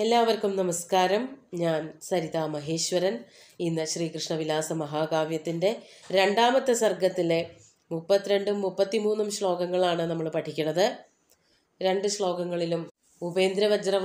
എല്ലാവർക്കും നമസ്കാരം ഞാൻ സരിതാ മഹേശ്വരൻ ഇന്ന് ശ്രീകൃഷ്ണവിലാസ മഹാകാവ്യത്തിൻ്റെ രണ്ടാമത്തെ സർഗത്തിലെ മുപ്പത്തിരണ്ടും മുപ്പത്തിമൂന്നും ശ്ലോകങ്ങളാണ് നമ്മൾ പഠിക്കുന്നത് രണ്ട് ശ്ലോകങ്ങളിലും ഉപേന്ദ്രവജ്ര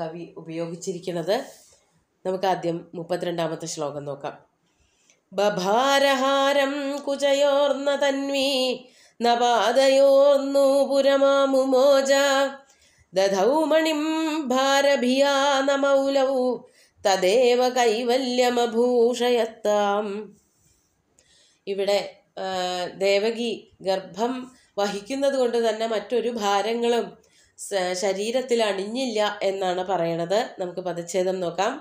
കവി ഉപയോഗിച്ചിരിക്കുന്നത് നമുക്ക് ആദ്യം മുപ്പത്തിരണ്ടാമത്തെ ശ്ലോകം നോക്കാം ബഭാരഹാരം കുജയോർന്ന തന്വി നപാതയോർന്നു പുരമാമുമോജ दधौ मणिं भारभिया തദേവ കൈവല്യമഭൂഷയത്താം ഇവിടെ ദേവകി ഗർഭം വഹിക്കുന്നത് കൊണ്ട് തന്നെ മറ്റൊരു ഭാരങ്ങളും ശരീരത്തിൽ അണിഞ്ഞില്ല എന്നാണ് പറയണത് നമുക്ക് പദച്ഛേദം നോക്കാം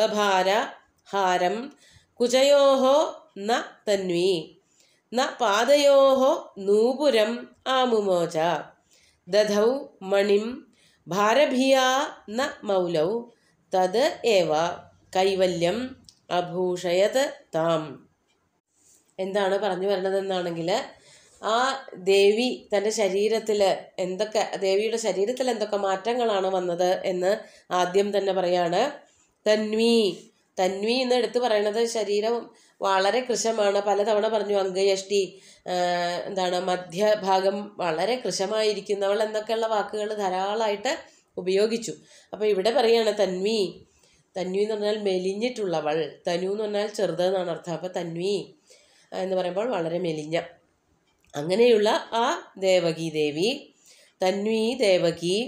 ബഭാര ഹാരം കുചയോഹോ ന തന്വി ന പാദയോഹോ നൂപുരം ആമുമോച ദധൗ മണിം ഭാരഭിയ ന മൗലൗ തത് ഏവ കൈവല്യം അഭൂഷയത് താം എന്താണ് പറഞ്ഞു വരണതെന്നാണെങ്കിൽ ആ ദേവി തൻ്റെ ശരീരത്തിൽ എന്തൊക്കെ ദേവിയുടെ ശരീരത്തിൽ എന്തൊക്കെ മാറ്റങ്ങളാണ് വന്നത് എന്ന് ആദ്യം തന്നെ പറയാണ് തന്വി തന്വി എന്ന് എടുത്ത് പറയണത് ശരീരം വളരെ കൃശമാണ് പലതവണ പറഞ്ഞു അങ്കയഷ്ടി എന്താണ് മധ്യഭാഗം വളരെ കൃശമായിരിക്കുന്നവൾ എന്നൊക്കെയുള്ള വാക്കുകൾ ധാരാളമായിട്ട് ഉപയോഗിച്ചു അപ്പോൾ ഇവിടെ പറയുകയാണ് തന്വി തന്വി എന്ന് പറഞ്ഞാൽ മെലിഞ്ഞിട്ടുള്ളവൾ തനു എന്ന് പറഞ്ഞാൽ ചെറുത് എന്നാണ് അർത്ഥം അപ്പോൾ തന്വി എന്ന് പറയുമ്പോൾ വളരെ മെലിഞ്ഞ അങ്ങനെയുള്ള ആ ദേവകി ദേവി തന്വി ദേവകി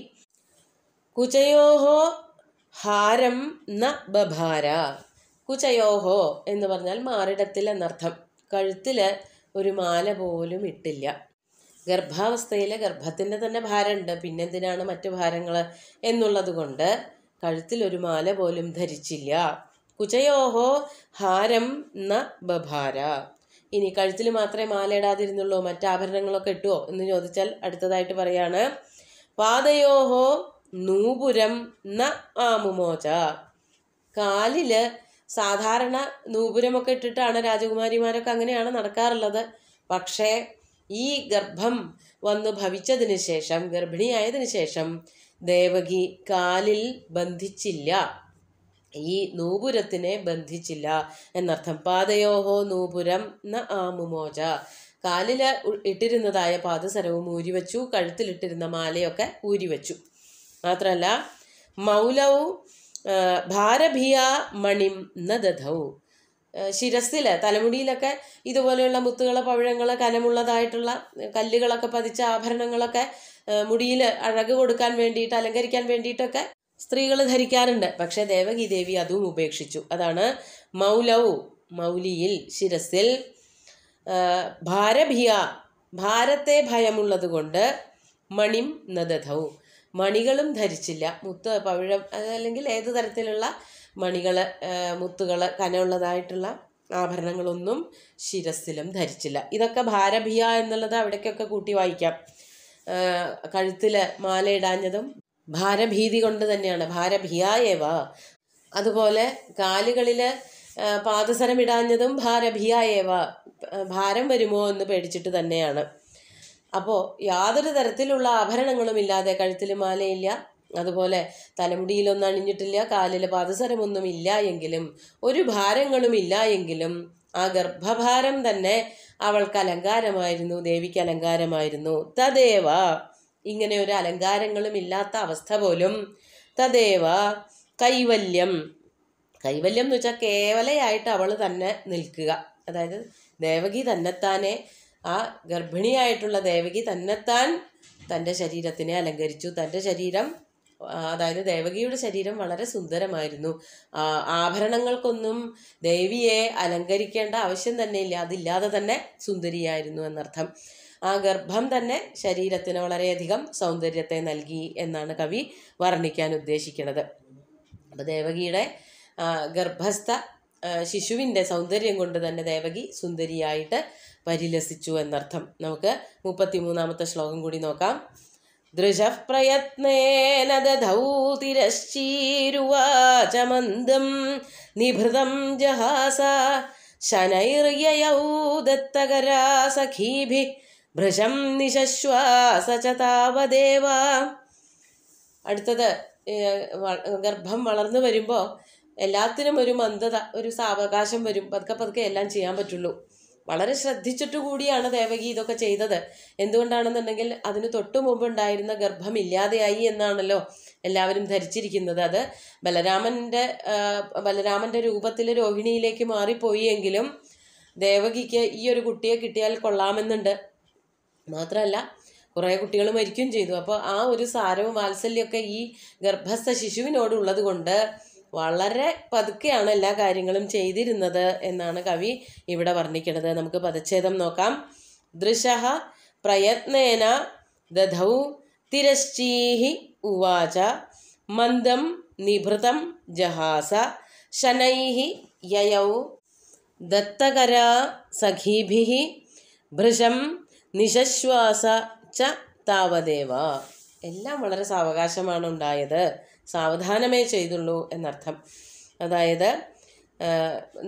കുചയോഹോ ഹാരം ന ബഭാര കുചയോഹോ എന്ന് പറഞ്ഞാൽ മാറിടത്തിൽ എന്നർത്ഥം കഴുത്തിൽ ഒരു മാല പോലും ഇട്ടില്ല ഗർഭാവസ്ഥയിൽ ഗർഭത്തിൻ്റെ തന്നെ ഭാരമുണ്ട് പിന്നെന്തിനാണ് മറ്റു ഭാരങ്ങൾ എന്നുള്ളത് കൊണ്ട് ഒരു മാല പോലും ധരിച്ചില്ല കുചയോഹോ ഹാരം ന ബഭാര ഇനി കഴുത്തിൽ മാത്രമേ മാല ഇടാതിരുന്നുള്ളൂ മറ്റാഭരണങ്ങളൊക്കെ ഇട്ടുവോ എന്ന് ചോദിച്ചാൽ അടുത്തതായിട്ട് പറയാണ് പാതയോഹോ നൂപുരം ന ആമുമോച കാലില് സാധാരണ നൂപുരമൊക്കെ ഇട്ടിട്ടാണ് രാജകുമാരിമാരൊക്കെ അങ്ങനെയാണ് നടക്കാറുള്ളത് പക്ഷേ ഈ ഗർഭം വന്ന് ഭവിച്ചതിന് ശേഷം ഗർഭിണിയായതിനു ശേഷം ദേവകി കാലിൽ ബന്ധിച്ചില്ല ഈ നൂപുരത്തിനെ ബന്ധിച്ചില്ല എന്നർത്ഥം പാതയോഹോ നൂപുരം ന ആമുമോച കാലിൽ ഇട്ടിരുന്നതായ പാദസരവും ഊരിവച്ചു കഴുത്തിലിട്ടിരുന്ന മാലയൊക്കെ ഊരിവച്ചു മാത്രമല്ല മൗലൗ ഭാരഭിയ മണിം ന ദധൗ ശിരസിൽ തലമുടിയിലൊക്കെ ഇതുപോലെയുള്ള മുത്തുകൾ പഴങ്ങൾ കനമുള്ളതായിട്ടുള്ള കല്ലുകളൊക്കെ പതിച്ച ആഭരണങ്ങളൊക്കെ മുടിയിൽ അഴക് കൊടുക്കാൻ വേണ്ടിയിട്ട് അലങ്കരിക്കാൻ വേണ്ടിയിട്ടൊക്കെ സ്ത്രീകൾ ധരിക്കാറുണ്ട് പക്ഷേ ദേവകി ദേവി അതും ഉപേക്ഷിച്ചു അതാണ് മൗലൗ മൗലിയിൽ ശിരസിൽ ഭാരഭിയ ഭാരത്തെ ഭയമുള്ളത് കൊണ്ട് മണിം നദധവും മണികളും ധരിച്ചില്ല മുത്ത് പവിഴം അല്ലെങ്കിൽ ഏത് തരത്തിലുള്ള മണികൾ മുത്തുകൾ കനമുള്ളതായിട്ടുള്ള ആഭരണങ്ങളൊന്നും ശിരസിലും ധരിച്ചില്ല ഇതൊക്കെ ഭാരഭിയ എന്നുള്ളത് അവിടേക്കൊക്കെ കൂട്ടി വായിക്കാം കഴുത്തിൽ മാലയിടാഞ്ഞതും ഭാരഭീതി കൊണ്ട് തന്നെയാണ് ഭാരഭിയായവ അതുപോലെ കാലുകളിൽ പാദസരം ഭാരഭിയായവ ഭാരം വരുമോ എന്ന് പേടിച്ചിട്ട് തന്നെയാണ് അപ്പോൾ യാതൊരു തരത്തിലുള്ള ആഭരണങ്ങളും ഇല്ലാതെ കഴുത്തിൽ മാലയില്ല അതുപോലെ തലമുടിയിലൊന്നും അണിഞ്ഞിട്ടില്ല കാലിൽ പാദസരമൊന്നും ഇല്ല എങ്കിലും ഒരു ഭാരങ്ങളും ഇല്ല എങ്കിലും ആ ഗർഭഭാരം തന്നെ അവൾക്ക് അലങ്കാരമായിരുന്നു ദേവിക്ക് അലങ്കാരമായിരുന്നു തദേവ ഇങ്ങനെ ഒരു അലങ്കാരങ്ങളും ഇല്ലാത്ത അവസ്ഥ പോലും തദേവ കൈവല്യം കൈവല്യം എന്ന് വെച്ചാൽ കേവലയായിട്ട് അവൾ തന്നെ നിൽക്കുക അതായത് ദേവകി തന്നെത്താനെ ആ ഗർഭിണിയായിട്ടുള്ള ദേവകി തന്നെത്താൻ തൻ്റെ ശരീരത്തിനെ അലങ്കരിച്ചു തൻ്റെ ശരീരം അതായത് ദേവകിയുടെ ശരീരം വളരെ സുന്ദരമായിരുന്നു ആഭരണങ്ങൾക്കൊന്നും ദേവിയെ അലങ്കരിക്കേണ്ട ആവശ്യം തന്നെ ഇല്ല അതില്ലാതെ തന്നെ സുന്ദരിയായിരുന്നു എന്നർത്ഥം ആ ഗർഭം തന്നെ ശരീരത്തിന് വളരെയധികം സൗന്ദര്യത്തെ നൽകി എന്നാണ് കവി വർണ്ണിക്കാൻ ഉദ്ദേശിക്കുന്നത് അപ്പോൾ ദേവകിയുടെ ഗർഭസ്ഥ ശിശുവിൻ്റെ സൗന്ദര്യം കൊണ്ട് തന്നെ ദേവകി സുന്ദരിയായിട്ട് പരിലസിച്ചു എന്നർത്ഥം നമുക്ക് മുപ്പത്തി മൂന്നാമത്തെ ശ്ലോകം കൂടി നോക്കാം ദൃശപ്രയത്നേന ദധൗതിരശ്ചീരുവാച മന്ദം നിഭൃതം ജഹാസ ശനൈർയയൗ ദത്തകരാ സഖീഭി ഭൃശം നിശശ്വാസ ച താവദേവ അടുത്തത് ഗർഭം വളർന്നു വരുമ്പോൾ എല്ലാത്തിനും ഒരു മന്ദത ഒരു സാവകാശം വരും പതുക്കെ പതുക്കെ എല്ലാം ചെയ്യാൻ പറ്റുള്ളൂ വളരെ ശ്രദ്ധിച്ചിട്ട് കൂടിയാണ് ദേവകി ഇതൊക്കെ ചെയ്തത് എന്തുകൊണ്ടാണെന്നുണ്ടെങ്കിൽ അതിന് തൊട്ടു ഉണ്ടായിരുന്ന ഗർഭം ഇല്ലാതെയായി എന്നാണല്ലോ എല്ലാവരും ധരിച്ചിരിക്കുന്നത് അത് ബലരാമൻ്റെ ബലരാമൻ്റെ രൂപത്തിൽ രോഹിണിയിലേക്ക് മാറിപ്പോയി എങ്കിലും ദേവകിക്ക് ഈ ഒരു കുട്ടിയെ കിട്ടിയാൽ കൊള്ളാമെന്നുണ്ട് മാത്രമല്ല കുറേ കുട്ടികൾ മരിക്കുകയും ചെയ്തു അപ്പോൾ ആ ഒരു സാരവും വാത്സല്യമൊക്കെ ഈ ഗർഭസ്ഥ ശിശുവിനോടുള്ളത് കൊണ്ട് വളരെ പതുക്കെയാണ് എല്ലാ കാര്യങ്ങളും ചെയ്തിരുന്നത് എന്നാണ് കവി ഇവിടെ വർണ്ണിക്കുന്നത് നമുക്ക് പദച്ഛേദം നോക്കാം ദൃശ പ്രയത്നേന ദധൗ തിരശ്ചീഹി ഉവാച മന്ദം നിഭൃതം ജഹാസ ശനൈഹി യയൗ ദത്തകരാ സഖീഭിഹി ഭൃശം നിശശ്വാസ ച താവദേവ എല്ലാം വളരെ സാവകാശമാണ് ഉണ്ടായത് സാവധാനമേ ചെയ്തുള്ളൂ എന്നർത്ഥം അതായത്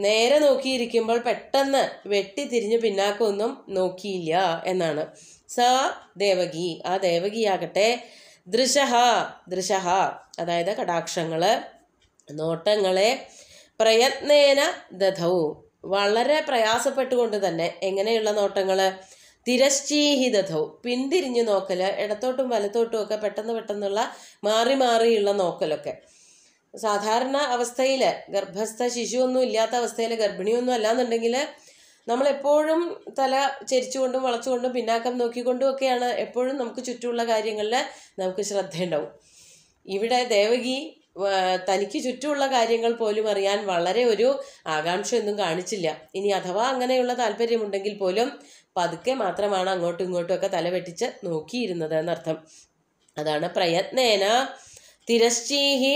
നേരെ നോക്കിയിരിക്കുമ്പോൾ പെട്ടെന്ന് വെട്ടി തിരിഞ്ഞ് പിന്നാക്കൊന്നും നോക്കിയില്ല എന്നാണ് സ ദേവകി ആ ദേവകിയാകട്ടെ ദൃശഹ ദൃശഹ അതായത് കടാക്ഷങ്ങൾ നോട്ടങ്ങളെ പ്രയത്നേന ദധവും വളരെ പ്രയാസപ്പെട്ടുകൊണ്ട് തന്നെ എങ്ങനെയുള്ള നോട്ടങ്ങൾ തിരശ്ചീഹിതഥൗ പിന്തിരിഞ്ഞു നോക്കൽ ഇടത്തോട്ടും വലത്തോട്ടും ഒക്കെ പെട്ടെന്ന് പെട്ടെന്നുള്ള മാറി മാറിയുള്ള നോക്കലൊക്കെ സാധാരണ അവസ്ഥയിൽ ഗർഭസ്ഥ ശിശുവൊന്നും ഇല്ലാത്ത അവസ്ഥയിൽ ഗർഭിണിയൊന്നും അല്ലാന്നുണ്ടെങ്കിൽ നമ്മളെപ്പോഴും തല ചരിച്ചുകൊണ്ടും വളച്ചുകൊണ്ടും പിന്നാക്കം നോക്കിക്കൊണ്ടും ഒക്കെയാണ് എപ്പോഴും നമുക്ക് ചുറ്റുമുള്ള കാര്യങ്ങളിൽ നമുക്ക് ശ്രദ്ധയുണ്ടാവും ഇവിടെ ദേവകി തനിക്ക് ചുറ്റുമുള്ള കാര്യങ്ങൾ പോലും അറിയാൻ വളരെ ഒരു ആകാംക്ഷയൊന്നും കാണിച്ചില്ല ഇനി അഥവാ അങ്ങനെയുള്ള താല്പര്യമുണ്ടെങ്കിൽ പോലും പതുക്കെ മാത്രമാണ് അങ്ങോട്ടും ഇങ്ങോട്ടും ഒക്കെ തല നോക്കിയിരുന്നത് എന്നർത്ഥം അതാണ് പ്രയത്നേന തിരശ്ചീഹി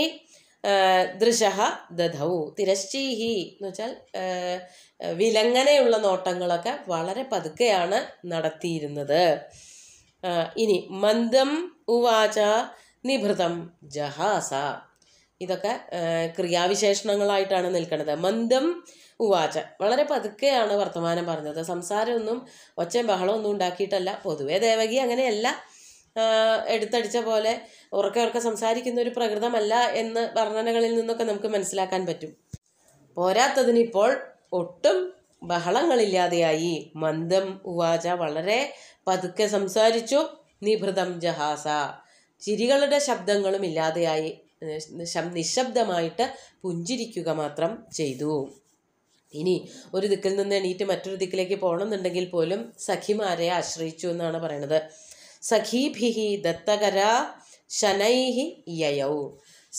ദൃശ ദധൗ തിരശ്ചീഹി എന്ന് വെച്ചാൽ വിലങ്ങനെയുള്ള നോട്ടങ്ങളൊക്കെ വളരെ പതുക്കെയാണ് നടത്തിയിരുന്നത് ഇനി മന്ദം ഉവാച നിഭൃതം ജഹാസ ഇതൊക്കെ ക്രിയാവിശേഷണങ്ങളായിട്ടാണ് നിൽക്കുന്നത് മന്ദം ഉവാച വളരെ പതുക്കെയാണ് വർത്തമാനം പറഞ്ഞത് സംസാരമൊന്നും ഒച്ചയും ബഹളമൊന്നും ഉണ്ടാക്കിയിട്ടല്ല പൊതുവെ ദേവകി അങ്ങനെയല്ല എടുത്തടിച്ച പോലെ ഉറക്കെ ഉറക്കെ സംസാരിക്കുന്ന ഒരു പ്രകൃതമല്ല എന്ന് വർണ്ണനകളിൽ നിന്നൊക്കെ നമുക്ക് മനസ്സിലാക്കാൻ പറ്റും പോരാത്തതിന് ഇപ്പോൾ ഒട്ടും ബഹളങ്ങളില്ലാതെയായി മന്ദം ഉവാച വളരെ പതുക്കെ സംസാരിച്ചു നിഭൃതം ജഹാസ ചിരികളുടെ ശബ്ദങ്ങളും ഇല്ലാതെയായി നിശബ്ദമായിട്ട് പുഞ്ചിരിക്കുക മാത്രം ചെയ്തു ഇനി ഒരു ദിക്കിൽ നിന്ന് എണീറ്റ് മറ്റൊരു ദിക്കിലേക്ക് പോകണമെന്നുണ്ടെങ്കിൽ പോലും സഖിമാരെ ആശ്രയിച്ചു എന്നാണ് പറയണത് സഖീഭിഹി ദത്തകര ശനൈഹി യയവും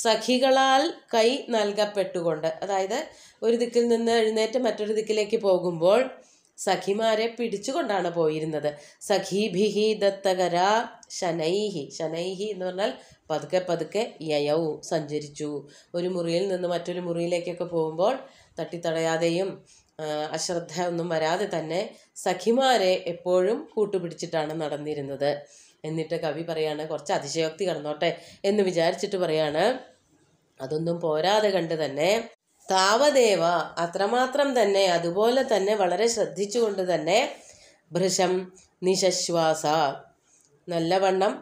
സഖികളാൽ കൈ നൽകപ്പെട്ടുകൊണ്ട് അതായത് ഒരു ദിക്കിൽ നിന്ന് എഴുന്നേറ്റ് മറ്റൊരു ദിക്കിലേക്ക് പോകുമ്പോൾ സഖിമാരെ പിടിച്ചുകൊണ്ടാണ് പോയിരുന്നത് സഖീഭിഹി ദത്തകര ശനൈഹി ശനൈഹി എന്ന് പറഞ്ഞാൽ പതുക്കെ പതുക്കെ യയവും സഞ്ചരിച്ചു ഒരു മുറിയിൽ നിന്ന് മറ്റൊരു മുറിയിലേക്കൊക്കെ പോകുമ്പോൾ തട്ടിത്തടയാതെയും അശ്രദ്ധ ഒന്നും വരാതെ തന്നെ സഖിമാരെ എപ്പോഴും കൂട്ടുപിടിച്ചിട്ടാണ് നടന്നിരുന്നത് എന്നിട്ട് കവി പറയാണ് കുറച്ച് അതിശയോക്തി കടന്നോട്ടെ എന്ന് വിചാരിച്ചിട്ട് പറയാണ് അതൊന്നും പോരാതെ കണ്ട് തന്നെ താവദേവ അത്രമാത്രം തന്നെ അതുപോലെ തന്നെ വളരെ ശ്രദ്ധിച്ചുകൊണ്ട് തന്നെ ഭൃശം നിശശ്വാസ നല്ലവണ്ണം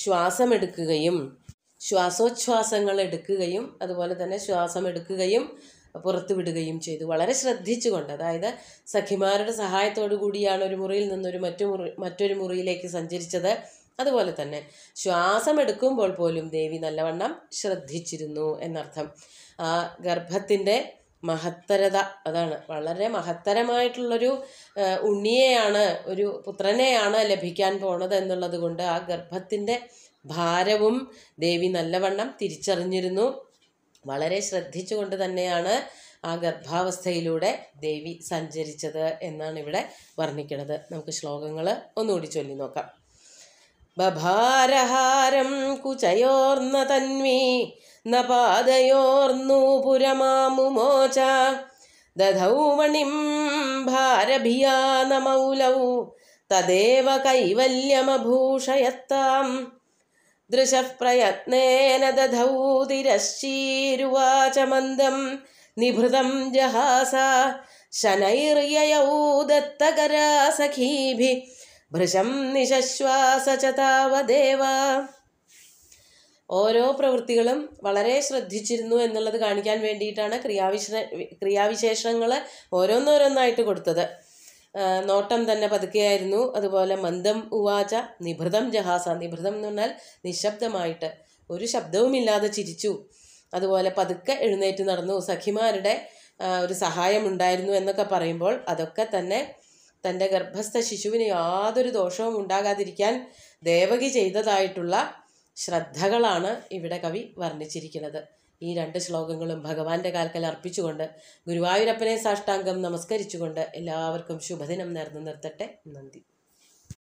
ശ്വാസമെടുക്കുകയും ശ്വാസോച്ഛ്വാസങ്ങൾ എടുക്കുകയും അതുപോലെ തന്നെ ശ്വാസം എടുക്കുകയും പുറത്തു വിടുകയും ചെയ്തു വളരെ ശ്രദ്ധിച്ചുകൊണ്ട് അതായത് സഖിമാരുടെ സഹായത്തോടു കൂടിയാണ് ഒരു മുറിയിൽ നിന്നൊരു മറ്റു മുറി മറ്റൊരു മുറിയിലേക്ക് സഞ്ചരിച്ചത് അതുപോലെ തന്നെ ശ്വാസം എടുക്കുമ്പോൾ പോലും ദേവി നല്ലവണ്ണം ശ്രദ്ധിച്ചിരുന്നു എന്നർത്ഥം ആ ഗർഭത്തിൻ്റെ മഹത്തരത അതാണ് വളരെ മഹത്തരമായിട്ടുള്ളൊരു ഉണ്ണിയെയാണ് ഒരു പുത്രനെയാണ് ലഭിക്കാൻ പോണത് എന്നുള്ളത് കൊണ്ട് ആ ഗർഭത്തിൻ്റെ ഭാരവും ദേവി നല്ലവണ്ണം തിരിച്ചറിഞ്ഞിരുന്നു വളരെ ശ്രദ്ധിച്ചുകൊണ്ട് തന്നെയാണ് ആ ഗർഭാവസ്ഥയിലൂടെ ദേവി സഞ്ചരിച്ചത് എന്നാണ് ഇവിടെ വർണ്ണിക്കുന്നത് നമുക്ക് ശ്ലോകങ്ങൾ ഒന്നുകൂടി ചൊല്ലി നോക്കാം बभारहारं कुचयोर्न तन्वी न पादयोर्नूपुरमामुमोच दधौ मणिं भारभिया न मौलौ तदेव कैवल्यमभूषयत्तां दृशः प्रयत्नेन दधौ मन्दं निभृतं जहासा शनैर्ययौ दत्तकरासखीभि ഭൃശം നിശശ്വാസ ചതാവദേവ ഓരോ പ്രവൃത്തികളും വളരെ ശ്രദ്ധിച്ചിരുന്നു എന്നുള്ളത് കാണിക്കാൻ വേണ്ടിയിട്ടാണ് ക്രിയാവിശ ക്രിയാവിശേഷങ്ങൾ ഓരോന്നോരോന്നായിട്ട് കൊടുത്തത് നോട്ടം തന്നെ പതുക്കെയായിരുന്നു അതുപോലെ മന്ദം ഉവാച നിഭൃതം ജഹാസ നിഭൃതം എന്ന് പറഞ്ഞാൽ നിശബ്ദമായിട്ട് ഒരു ശബ്ദവുമില്ലാതെ ചിരിച്ചു അതുപോലെ പതുക്കെ എഴുന്നേറ്റ് നടന്നു സഖിമാരുടെ ഒരു സഹായം ഉണ്ടായിരുന്നു എന്നൊക്കെ പറയുമ്പോൾ അതൊക്കെ തന്നെ തൻ്റെ ഗർഭസ്ഥ ശിശുവിന് യാതൊരു ദോഷവും ഉണ്ടാകാതിരിക്കാൻ ദേവകി ചെയ്തതായിട്ടുള്ള ശ്രദ്ധകളാണ് ഇവിടെ കവി വർണ്ണിച്ചിരിക്കുന്നത് ഈ രണ്ട് ശ്ലോകങ്ങളും ഭഗവാന്റെ കാൽക്കൽ അർപ്പിച്ചുകൊണ്ട് ഗുരുവായൂരപ്പനെ സാഷ്ടാംഗം നമസ്കരിച്ചുകൊണ്ട് എല്ലാവർക്കും ശുഭദിനം നേർന്നു നിർത്തട്ടെ നന്ദി